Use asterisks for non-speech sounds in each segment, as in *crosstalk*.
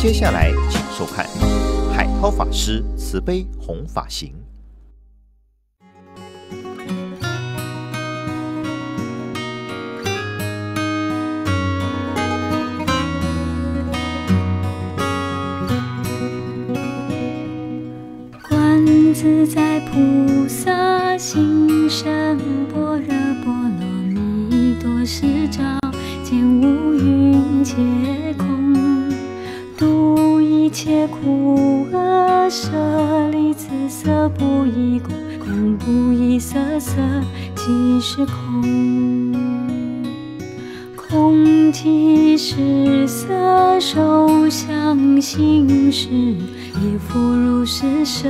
接下来，请收看海涛法师慈悲弘法行。观自在菩萨，行深般若波罗蜜多时，照见五蕴皆空。一切苦厄舍子色不异空，空不异色，色即是空，空即是色，受想行识亦复如是。舍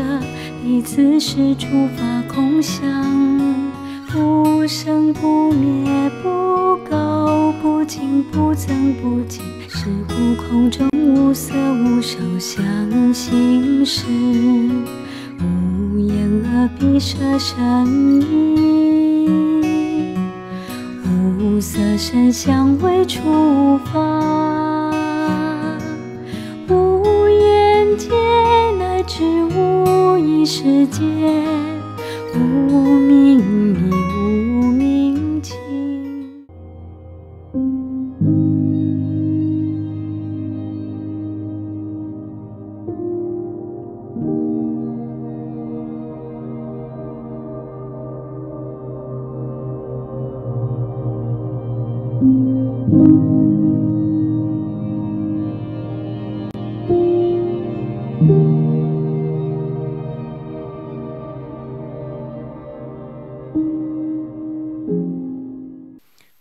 利自是诸法空相，不生不灭，不垢不净，不增不减。是故空中无色无受想行识，无眼耳鼻舌身意，无色声香味触法，无眼界，乃至无意识界，无。明。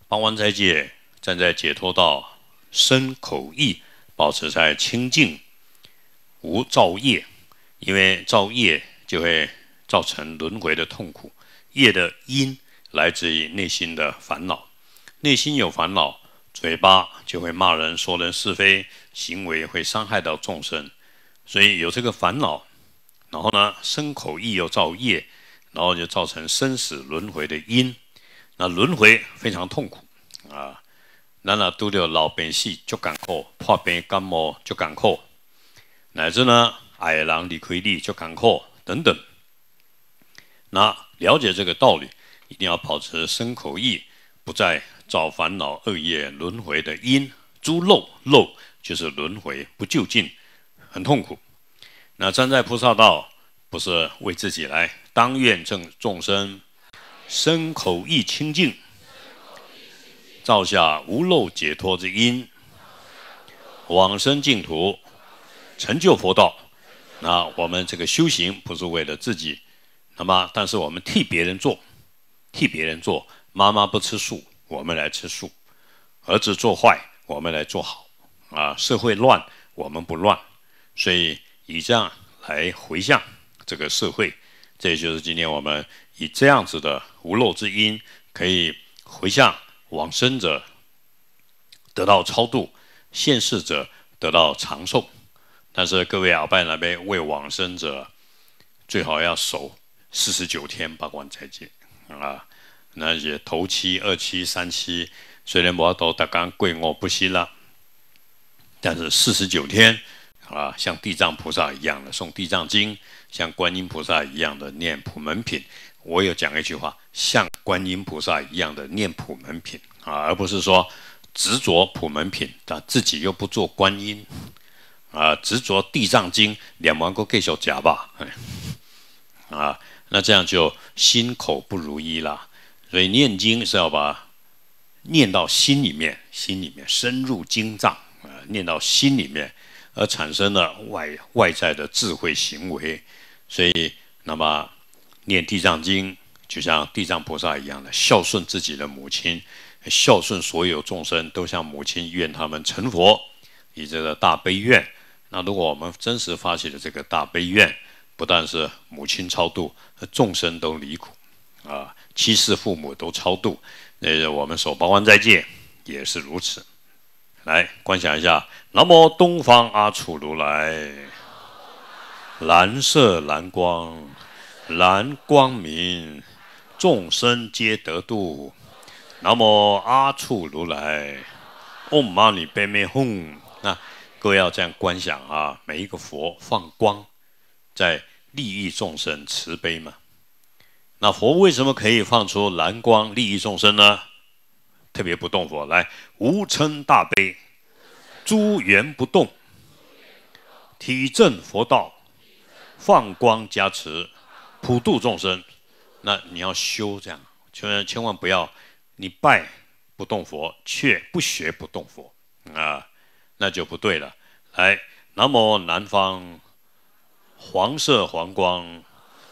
帮王财戒，站在解脱道，身口意保持在清净，无造业。因为造业就会造成轮回的痛苦。业的因来自于内心的烦恼，内心有烦恼，嘴巴就会骂人、说人是非，行为会伤害到众生。所以有这个烦恼，然后呢，生口意又造业，然后就造成生死轮回的因。那轮回非常痛苦啊！那那都叫老病死就敢哭，怕病感冒就敢哭，乃至呢矮人立亏力就敢哭等等。那了解这个道理，一定要保持生口意，不再造烦恼恶业轮回的因。猪肉肉就是轮回不就近，很痛苦。那站在菩萨道，不是为自己来，当愿正众生身口意清净，造下无漏解脱之因，往生净土，成就佛道。那我们这个修行不是为了自己，那么但是我们替别人做，替别人做。妈妈不吃素，我们来吃素；儿子做坏，我们来做好。啊，社会乱，我们不乱。所以以这样来回向这个社会，这也就是今天我们以这样子的无漏之音，可以回向往生者得到超度，现世者得到长寿。但是各位阿拜那边为往生者最好要守四十九天，八关斋戒啊。那些头七、二七、三七，虽然摩头达刚贵我不稀了，但是四十九天。啊，像地藏菩萨一样的诵地藏经，像观音菩萨一样的念普门品。我有讲一句话，像观音菩萨一样的念普门品啊，而不是说执着普门品，他自己又不做观音啊，执着地藏经两万个给小家吧，啊，那这样就心口不如一啦。所以念经是要把念到心里面，心里面深入经藏啊，念到心里面。而产生了外外在的智慧行为，所以那么念地藏经，就像地藏菩萨一样的孝顺自己的母亲，孝顺所有众生，都向母亲愿他们成佛，以这个大悲愿。那如果我们真实发起的这个大悲愿，不但是母亲超度，众生都离苦，啊，七世父母都超度，那我们所包办在界也是如此。来观想一下，南无东方阿处如来，蓝色蓝光，蓝光明，众生皆得度。南无阿处如来，嗡嘛呢呗咪哄。那各位要这样观想啊，每一个佛放光，在利益众生，慈悲嘛。那佛为什么可以放出蓝光利益众生呢？特别不动佛来，无称大悲，诸缘不动，体证佛道，放光加持，普度众生。那你要修这样，千万千万不要，你拜不动佛，却不学不动佛啊，那就不对了。来，南无南方黄色黄光，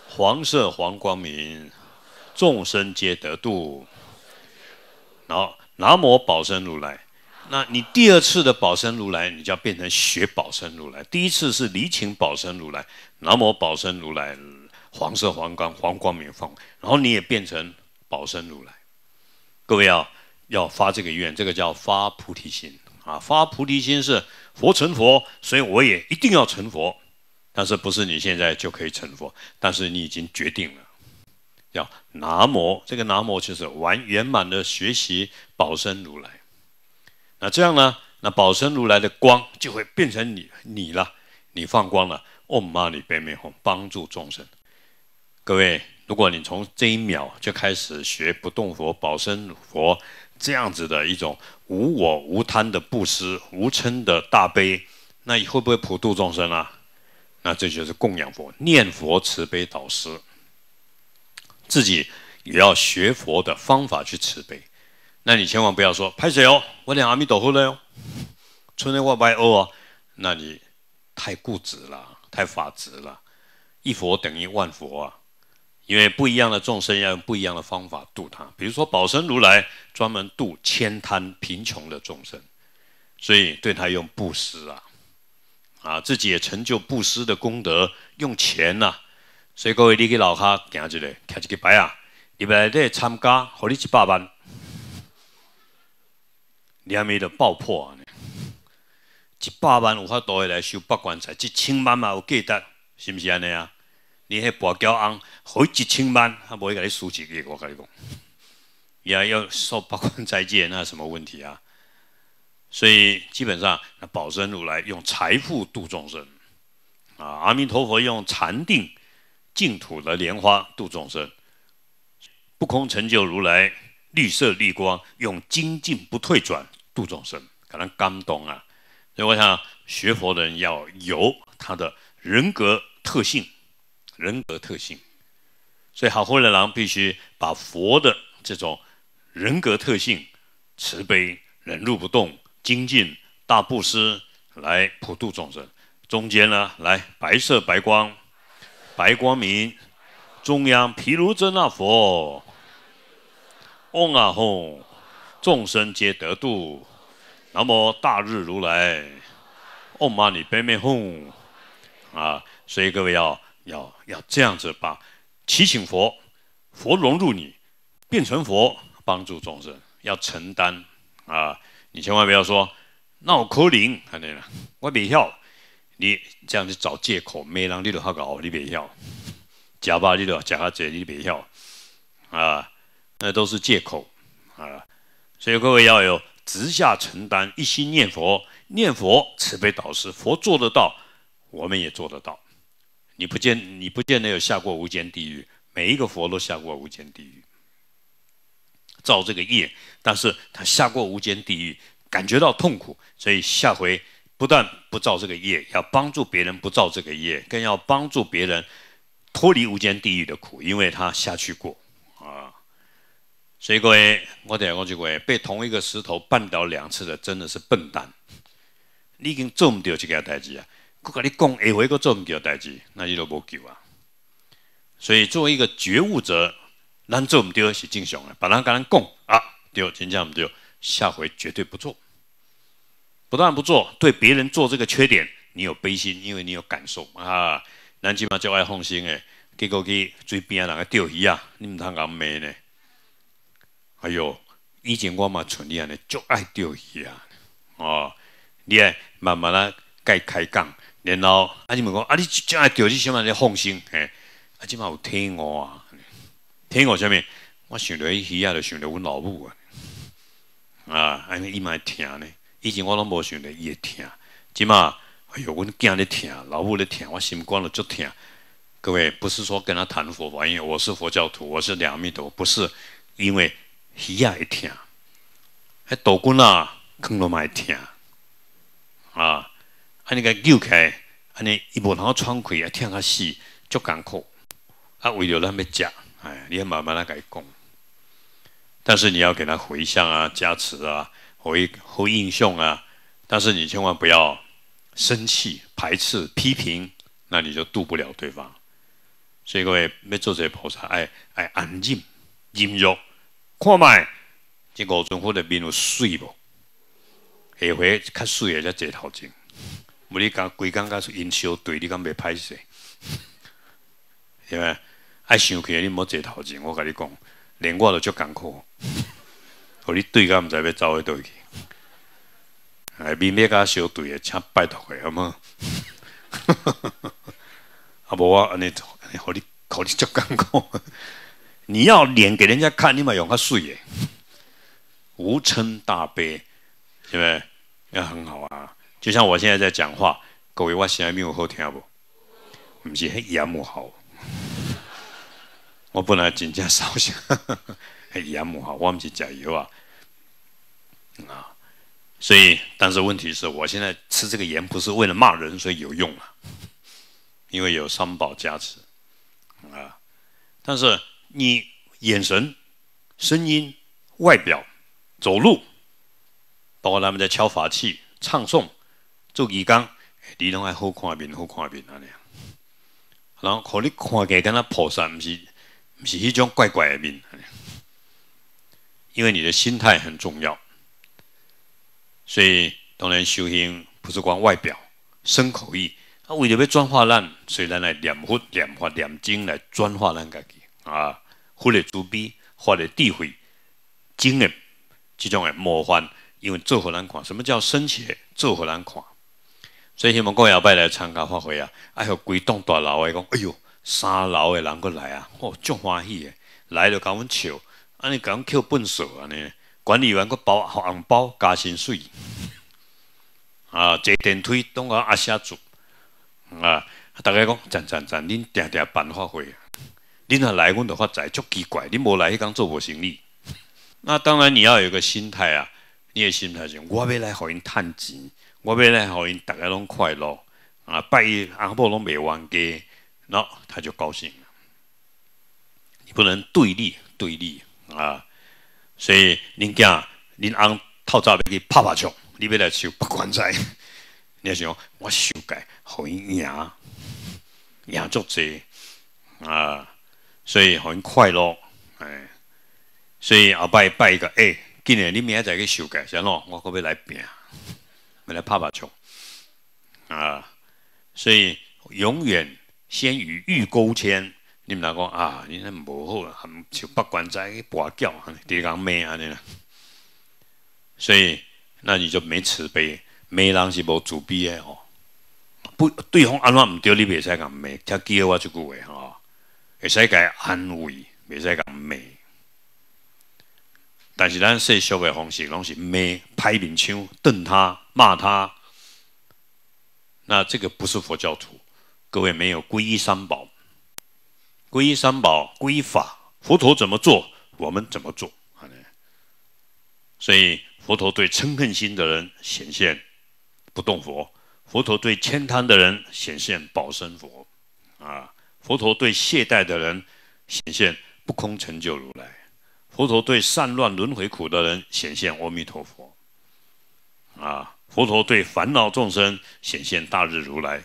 黄色黄光明，众生皆得度。然后，南无保生如来。那你第二次的保生如来，你就要变成学保生如来。第一次是离情保生如来，南无保生如来，黄色黄光，黄光明方，然后你也变成保生如来。各位要要发这个愿，这个叫发菩提心啊！发菩提心是佛成佛，所以我也一定要成佛。但是不是你现在就可以成佛？但是你已经决定了。叫南无，这个南无就是完圆满的学习宝生如来。那这样呢？那宝生如来的光就会变成你你了，你放光了。Om Mani 帮助众生。各位，如果你从这一秒就开始学不动佛、宝生佛这样子的一种无我无贪的布施、无嗔的大悲，那你会不会普度众生啊？那这就是供养佛，念佛慈悲导师。自己也要学佛的方法去慈悲，那你千万不要说拍谁哦，我念阿弥陀佛了哟，春天我拜哦，啊，那你太固执了，太法执了。一佛等于万佛啊，因为不一样的众生要用不一样的方法度他。比如说宝生如来专门度千贪贫穷的众生，所以对他用布施啊，啊，自己也成就布施的功德，用钱呐。所以各位，你去楼下行一个，捡一个牌啊！你来这参加，互你一百万，你阿弥陀爆破啊！一百万有法多的来收八关斋，一千万嘛有价值，是不是安尼啊？你那博翁，互伊一千万，他不会给你输一个，我跟你讲。呀，要收八关斋戒，那什么问题啊？所以基本上，那保生如来用财富度众生，啊，阿弥陀佛用禅定。净土的莲花度众生，不空成就如来绿色绿光用精进不退转度众生，可能刚懂啊，所以我想学佛的人要有他的人格特性，人格特性，所以好佛的郎必须把佛的这种人格特性，慈悲忍辱不动精进大布施来普度众生，中间呢来白色白光。白光明，中央毗卢遮那佛，嗡啊吽，众生皆得度，南无大日如来，嗡嘛呢叭咪吽，啊，所以各位要要要这样子把祈请佛，佛融入你，变成佛，帮助众生，要承担，啊，你千万不要说，那有可看安尼啦，我袂跳。你这样子找借口，没人理你就好，你别要；假把戏了，假下嘴，你别要，啊，那都是借口，啊，所以各位要有直下承担，一心念佛，念佛慈悲导师，佛做得到，我们也做得到。你不见，你不见得有下过无间地狱，每一个佛都下过无间地狱，造这个业，但是他下过无间地狱，感觉到痛苦，所以下回。不但不造这个业，要帮助别人不造这个业，更要帮助别人脱离无间地狱的苦，因为他下去过啊。所以各位，我讲我讲各位，被同一个石头绊倒两次的，真的是笨蛋。你已经做唔到这个代志啊，我跟你讲下回，都做唔到代志，那你就无救啊。所以，作为一个觉悟者，咱做唔到是正常的。把人跟人讲啊，丢，真正唔丢，下回绝对不做。不但不做，对别人做这个缺点，你有悲心，因为你有感受啊。咱姐妈就爱放心诶，结果去水边啊，个钓鱼啊？你们通阿骂呢？哎呦，以前我嘛像你安尼，就爱钓鱼啊。哦，你爱慢慢啊改开港，然后啊，你问讲，啊，你就爱钓鱼，什么你放心？诶。啊，姐妈有听我啊？听我什物？我想到鱼啊，就想到阮老母啊。啊，安尼嘛妹听呢？以前我都无想着伊会听，即嘛？哎呦，阮囝咧听，老母咧听，我心肝了足听。各位不是说跟他谈佛法，因为我是佛教徒，我是两面头，不是因为喜爱会听。还躲棍啦，坑嘛卖听啊！安尼个揪开，安尼伊无通喘气开，听啊死，足艰苦。啊，为了咱要食，哎，你慢慢来伊讲。但是你要给他回向啊，加持啊。为好印象啊！但是你千万不要生气、排斥、批评，那你就渡不了对方。所以各位要做个菩萨，爱爱安静、融入，看卖这五尊佛的面有水无？下回较水的才坐头前。无你讲规工讲是因销对，你讲袂歹势，对嘛？爱生气你莫坐头前，我跟你讲，连我都足艰苦。和 *laughs* 你对讲唔知要走去倒去。哎，面面甲相对的，请拜托个好嘛？*laughs* 啊，无我安尼互你互你足艰苦？你要脸给人家看，你嘛用较水诶，无称大悲，是不是？也很好啊。就像我现在在讲话，各位，我现在面目好听不？唔是黑面目好，我本来真正少少，黑面目好，我们是加油啊！啊。所以，但是问题是我现在吃这个盐不是为了骂人，所以有用啊，因为有三宝加持啊。但是你眼神、声音、外表、走路，包括他们在敲法器、唱诵、做仪刚，你拢爱好看面、好看面啊，样。然后可你看起跟他菩萨，唔是唔是一种怪怪的面，因为你的心态很重要。所以，当然修行不是光外表、身口、意。啊，为着要转化咱，所以咱来念佛、念法、念经来转化咱家己，啊，佛的慈悲，法的智慧，经的这种的模范。因为做何人看？什么叫升起？做何人看？所以希望各位后摆来参加法会啊！哎呦，规栋大楼的讲，哎呦，三楼的人过来啊！哦，足欢喜的，来就甲阮笑，安尼阮扣粪扫安尼。管理员佫包红包加薪水，啊，坐电梯当个阿婶做，啊，大家讲赞赞赞，恁定定办发挥，恁若来，阮就发财，足奇怪，你无来，迄工做无生意。那当然你要有个心态啊，你的心态是，我要来，互因趁钱，我要来，互因大家拢快乐，啊，拜红包拢未冤家，那他就高兴了。你不能对立，对立啊！所以，恁囝、恁翁透早要去拍拍将，你要来收不管仔。*laughs* 你想，我修改很野，赢作子啊，所以很快乐，哎。所以后摆拜一个哎，今年你明仔载去修改，是喏，我可不可以来变？来拍拍将啊！所以永远先于预勾签。你们两讲啊，你那无好，就不管在拔叫，第讲骂安尼啦。所以那你就没慈悲，骂人是无慈悲的哦。不，对方安怎唔对，你袂使讲骂，听记二我一句话，会使个安慰，袂使讲骂。但是咱世俗的方式拢是骂，拍面枪，瞪他，骂他。那这个不是佛教徒，各位没有皈依三宝。皈依三宝，皈依法。佛陀怎么做，我们怎么做。所以，佛陀对嗔恨心的人显现不动佛；佛陀对悭贪的人显现宝生佛；啊，佛陀对懈怠的人显现不空成就如来；佛陀对善乱轮回苦的人显现阿弥陀佛；啊，佛陀对烦恼众生显现大日如来，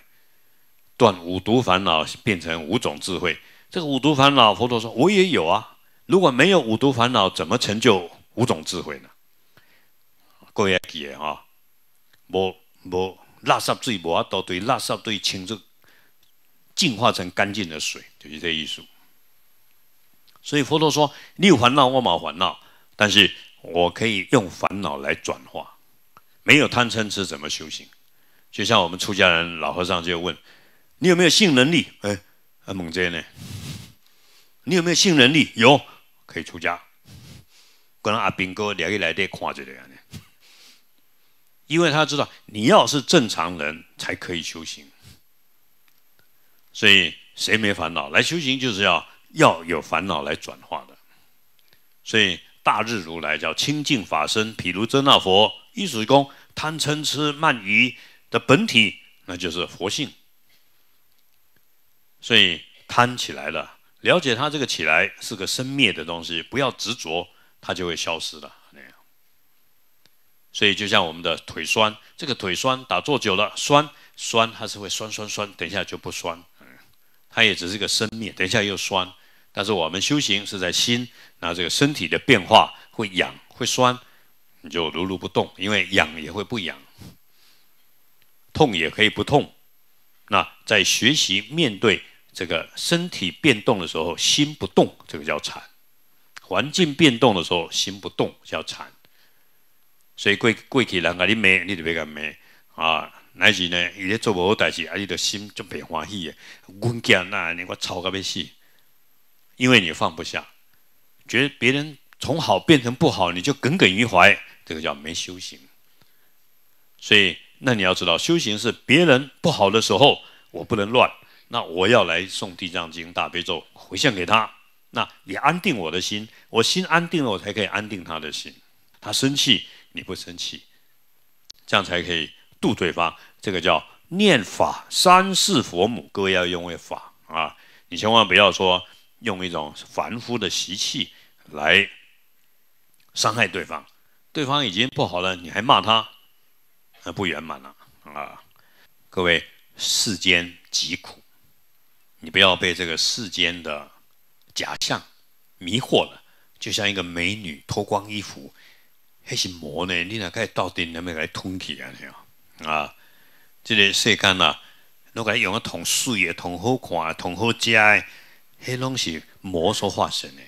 断五毒烦恼，变成五种智慧。这个五毒烦恼，佛陀说：“我也有啊！如果没有五毒烦恼，怎么成就五种智慧呢？”各位记得哈，无无垃圾水，无啊，多堆垃圾水，清出净化成干净的水，就是这意思。所以佛陀说：“你有烦恼，我有烦恼，但是我可以用烦恼来转化。没有贪嗔痴，怎么修行？就像我们出家人，老和尚就问：‘你有没有性能力？’哎。”啊，孟姐呢？你有没有性能力？有，可以出家。跟阿兵哥聊起来得看个样呢，因为他知道你要是正常人才可以修行，所以谁没烦恼来修行，就是要要有烦恼来转化的。所以大日如来叫清净法身，毗卢遮那佛一实功贪嗔痴慢疑的本体，那就是佛性。所以贪起来了，了解它这个起来是个生灭的东西，不要执着，它就会消失了那样。所以就像我们的腿酸，这个腿酸打坐久了酸酸，它是会酸酸酸，等一下就不酸，嗯，它也只是个生灭，等一下又酸。但是我们修行是在心，那这个身体的变化会痒会酸，你就如如不动，因为痒也会不痒，痛也可以不痛。那在学习面对。这个身体变动的时候，心不动，这个叫禅；环境变动的时候，心不动，叫禅。所以贵贵去人啊，你骂，你就别跟骂啊。乃至呢，伊咧做不好代志，啊，你的心就袂欢喜的。我惊那你给我吵个屁。因为你放不下，觉得别人从好变成不好，你就耿耿于怀，这个叫没修行。所以，那你要知道，修行是别人不好的时候，我不能乱。那我要来诵《地藏经》大悲咒回向给他。那你安定我的心，我心安定了，我才可以安定他的心。他生气，你不生气，这样才可以度对方。这个叫念法三世佛母。各位要用为法啊，你千万不要说用一种凡夫的习气来伤害对方。对方已经不好了，你还骂他，那不圆满了啊！各位，世间疾苦。你不要被这个世间的假象迷惑了，就像一个美女脱光衣服，还是魔呢？你那该到底能不能来通体啊？啊，这个世间啊，如果用个同水的、同好看、同好食的，黑东西魔所化身呢？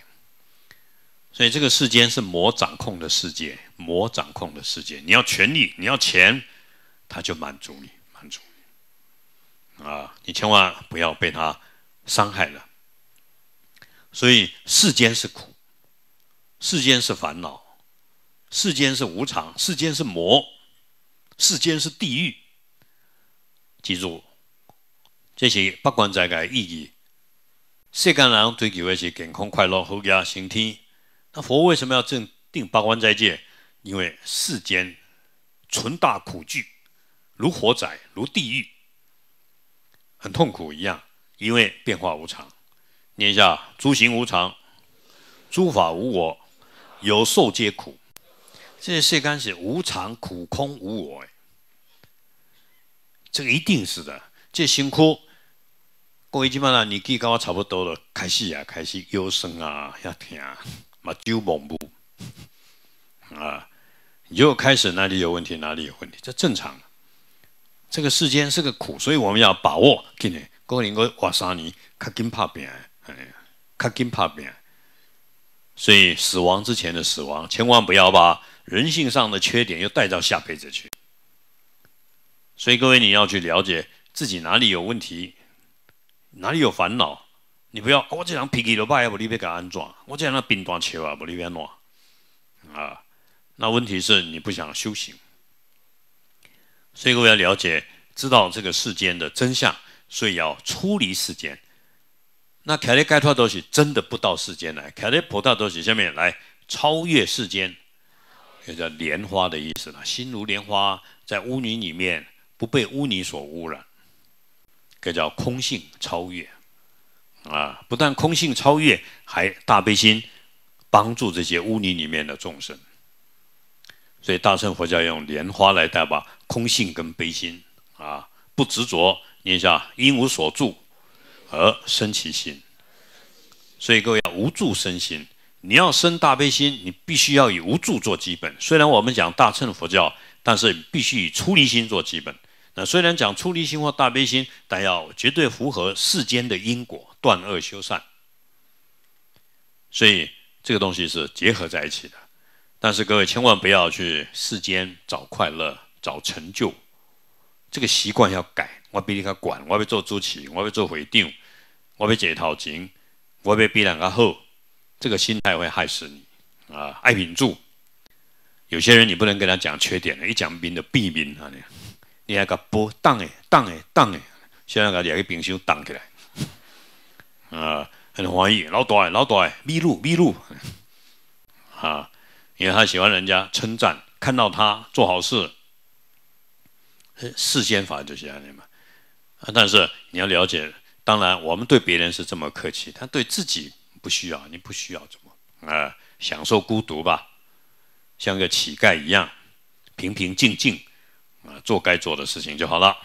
所以这个世间是魔掌控的世界，魔掌控的世界，你要权力，你要钱，他就满足你，满足你。啊，你千万不要被他。伤害了，所以世间是苦，世间是烦恼，世间是无常，世间是魔，世间是地狱。记住，这些八关斋戒意义，世间人追求的是健康、快乐、富家、升天，那佛为什么要正定八关斋戒？因为世间纯大苦剧，如火灾、如地狱，很痛苦一样。因为变化无常，念一下诸行无常，诸法无我，有受皆苦。这些世间是无常、苦、空、无我。这个一定是的。这辛苦过一基本上，你跟我差不多了，开始啊，开始忧生啊，要听目睭盲目啊，你就开始哪里有问题，哪里有问题，这正常。这个世间是个苦，所以我们要把握。给你。过年过哇三年，较紧怕病，哎，较紧怕病，所以死亡之前的死亡，千万不要把人性上的缺点又带到下辈子去。所以各位你要去了解自己哪里有问题，哪里有烦恼，你不要我这样脾气都坏，不你别给安装；我这样那冰短球啊，不你别弄。啊，那问题是你不想修行。所以各位要了解，知道这个世间的真相。所以要出离世间，那凯得盖托多西真的不到世间来；凯利普脱多西下面来超越世间，也叫莲花的意思了。心如莲花，在污泥里面不被污泥所污染，这叫空性超越。啊，不但空性超越，还大悲心帮助这些污泥里面的众生。所以大乘佛教用莲花来代表空性跟悲心啊，不执着。念一下，因无所住而生其心。所以各位要无住生心。你要生大悲心，你必须要以无住做基本。虽然我们讲大乘佛教，但是必须以出离心做基本。那虽然讲出离心或大悲心，但要绝对符合世间的因果，断恶修善。所以这个东西是结合在一起的。但是各位千万不要去世间找快乐、找成就，这个习惯要改。我比你较管，我要做主持，我要做会长，我要坐头前，我要比人家好，这个心态会害死你啊！爱民主，有些人你不能跟他讲缺点，一讲评就毙命啊！你你还讲不荡诶，荡诶，荡诶，现在人两去冰箱挡起来啊，很欢喜，老大老大迷路迷路，啊，因为他喜欢人家称赞，看到他做好事，世间法这样的嘛，但是你要了解，当然我们对别人是这么客气，他对自己不需要，你不需要怎么啊？享受孤独吧，像个乞丐一样，平平静静啊，做该做的事情就好了。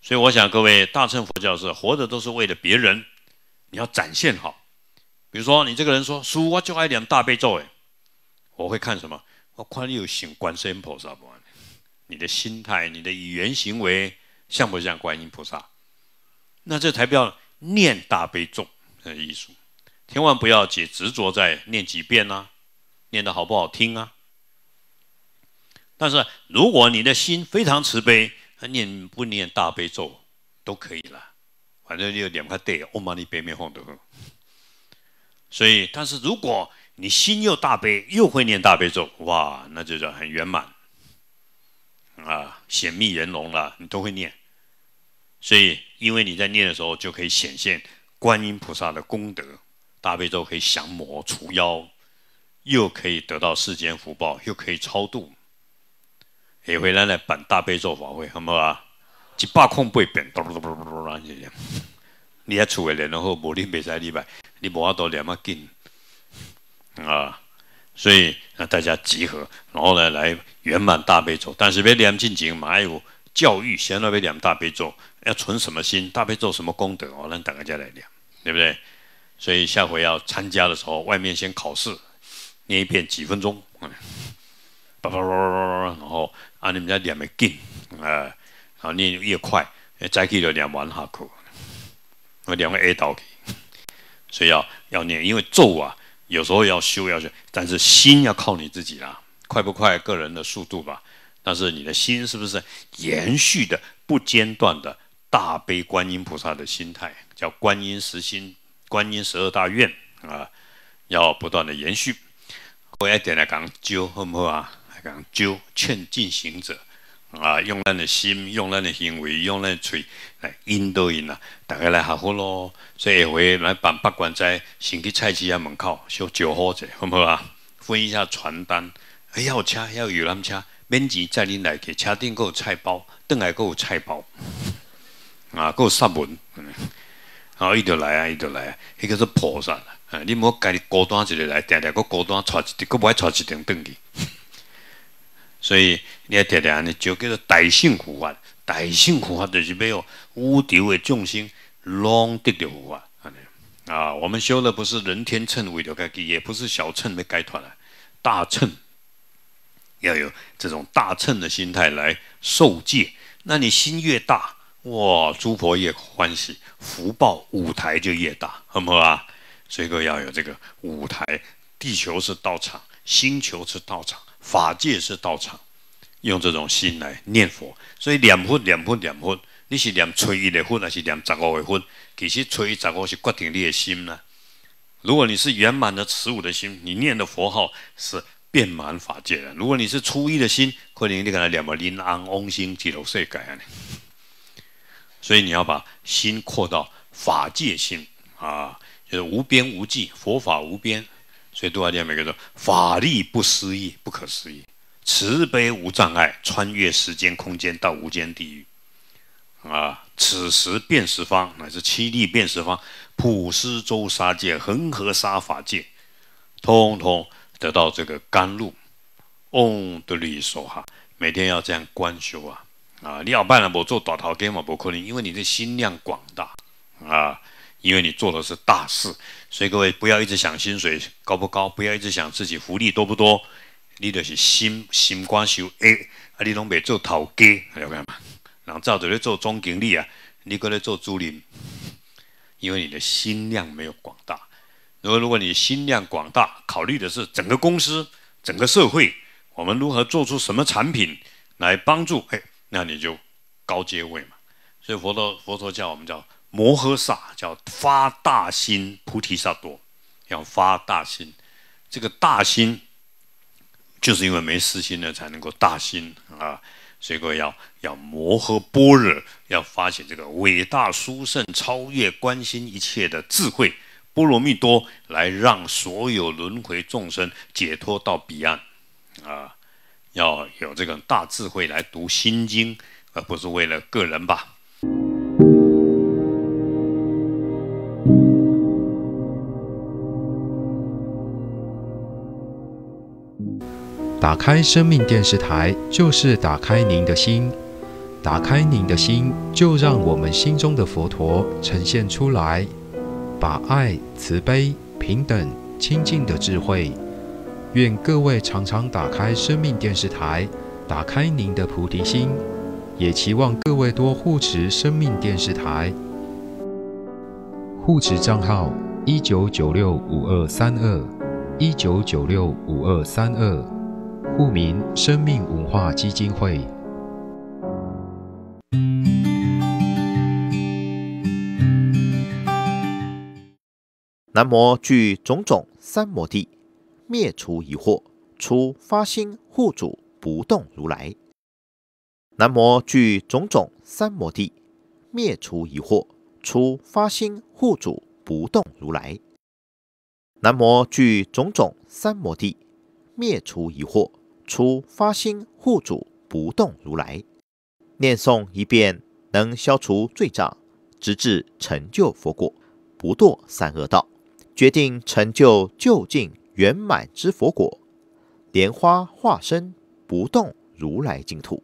所以我想各位大乘佛教是活着都是为了别人，你要展现好。比如说你这个人说，叔我就爱点大悲咒哎，我会看什么？我看你有行观世音菩萨不？你的心态，你的语言行为。像不像观音菩萨？那这才叫念大悲咒的艺术，千万不要只执着在念几遍啊，念的好不好听啊。但是如果你的心非常慈悲，念不念大悲咒都可以了，反正就两块地，我把你背面晃的所以，但是如果你心又大悲，又会念大悲咒，哇，那就叫很圆满。啊，显密圆龙啦，你都会念，所以因为你在念的时候就可以显现观音菩萨的功德，大悲咒可以降魔除妖，又可以得到世间福报，又可以超度。也回来呢，办大悲咒法会，好不啊？一把空杯变，你也出来联络后，无你别在礼拜，你无阿多两么紧啊？所以让大家集合，然后呢来圆满大悲咒。但是要念进经嘛，还有教育先要念两大悲咒，要存什么心？大悲咒什么功德？哦，让大家来念，对不对？所以下回要参加的时候，外面先考试念一遍几分钟，叭叭叭叭叭，然后啊你们家念的紧，啊，然后念越快，再记得两完下去。那两个 A 倒的，所以要要念，因为咒啊。有时候要修，要修，但是心要靠你自己啦。快不快，个人的速度吧。但是你的心是不是延续的、不间断的？大悲观音菩萨的心态，叫观音实心、观音十二大愿啊，要不断的延续。我一点来讲修，好不好啊？讲修，劝进行者。啊！用咱的心，用咱的行为，用咱的嘴来引导因呐，大家来合伙咯。所以下回来办八关斋，先去菜市场门口小招呼者，好不好啊？分一下传单，要车，要有览车，免钱载恁去，车顶定有菜包，顿来个有菜包，啊，个有杀门，啊，伊就来啊，伊就来啊，迄叫做菩萨啊！你莫家己孤单一日来，定定个孤单，带一，个爱带一顶转去。所以你要听听啊，呢就叫做大乘佛法。大乘佛法就是没有无敌的众生朗德的佛法。啊，我们修的不是人天称，为了该给，也不是小秤的该团大秤要有这种大秤的心态来受戒。那你心越大，哇，诸佛越欢喜，福报舞台就越大，好不好啊？所以说要有这个舞台，地球是道场，星球是道场。法界是道场，用这种心来念佛，所以念佛、念佛、念佛。你是念初一的佛，还是念十五的佛？其实初一、十五是决定你的心呢。如果你是圆满的十五的心，你念的佛号是遍满法界的。如果你是初一的心，可能你可能念到临安翁心几入世改了。所以你要把心扩到法界心啊，就是无边无际，佛法无边。所以杜宝天王每个说法力不思议，不可思议，慈悲无障碍，穿越时间空间到无间地狱，啊，此时辨十方，乃至七地辨十方，普施周沙界，恒河沙法界，通通得到这个甘露。哦，对你说哈，每天要这样观修啊，啊，你要办了我做大头天嘛不可能，因为你的心量广大，啊，因为你做的是大事。所以各位不要一直想薪水高不高，不要一直想自己福利多不多。你的是心心光小，啊，你拢别做头阶，要干吗？然后照着来做中经理啊，你过来做主任，因为你的心量没有广大。如果如果你心量广大，考虑的是整个公司、整个社会，我们如何做出什么产品来帮助，哎，那你就高阶位嘛。所以佛陀佛陀教我们叫。摩诃萨叫发大心菩提萨多，要发大心。这个大心就是因为没私心呢，才能够大心啊。所以，说要要摩诃般若，要发起这个伟大殊胜、超越关心一切的智慧——波罗蜜多，来让所有轮回众生解脱到彼岸啊！要有这个大智慧来读心经，而不是为了个人吧。打开生命电视台，就是打开您的心。打开您的心，就让我们心中的佛陀呈现出来，把爱、慈悲、平等、清净的智慧。愿各位常常打开生命电视台，打开您的菩提心。也期望各位多护持生命电视台，护持账号一九九六五二三二一九九六五二三二。故民生命文化基金会。南无具种种三摩地，灭除疑惑，出发心护主不动如来。南无具种种三摩地，灭除疑惑，出发心护主不动如来。南无具种种三摩地，灭除疑惑。出发心护主不动如来，念诵一遍能消除罪障，直至成就佛果，不堕三恶道，决定成就究竟圆满之佛果，莲花化身不动如来净土。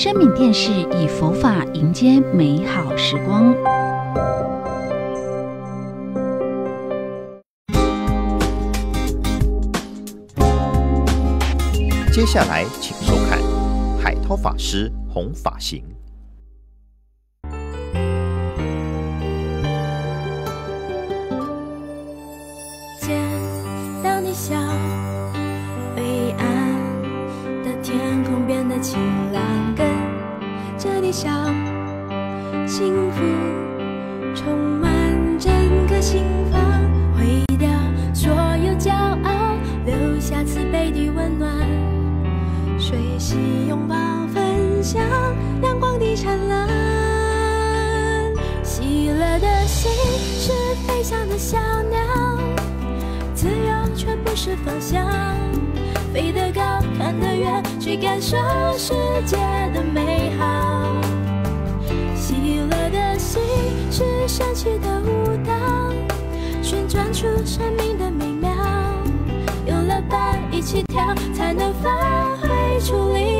生命电视以佛法迎接美好时光。接下来，请收看海涛法师弘法行。小鸟，自由却不是方向。飞得高，看得远，去感受世界的美好。喜乐的心是神奇的舞蹈，旋转出生命的美妙。有了伴一起跳，才能发挥出力。